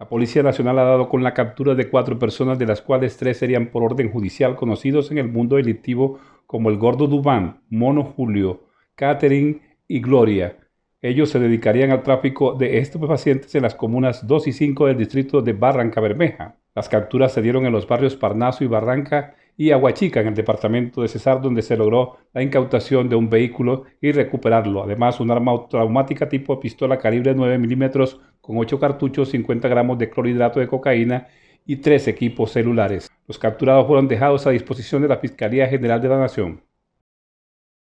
La Policía Nacional ha dado con la captura de cuatro personas, de las cuales tres serían por orden judicial conocidos en el mundo delictivo como el Gordo Dubán, Mono Julio, Catherine y Gloria. Ellos se dedicarían al tráfico de estupefacientes en las comunas 2 y 5 del distrito de Barranca Bermeja. Las capturas se dieron en los barrios Parnaso y Barranca y Aguachica, en el departamento de Cesar, donde se logró la incautación de un vehículo y recuperarlo. Además, un arma traumática tipo pistola calibre 9 milímetros con ocho cartuchos, 50 gramos de clorhidrato de cocaína y tres equipos celulares. Los capturados fueron dejados a disposición de la Fiscalía General de la Nación.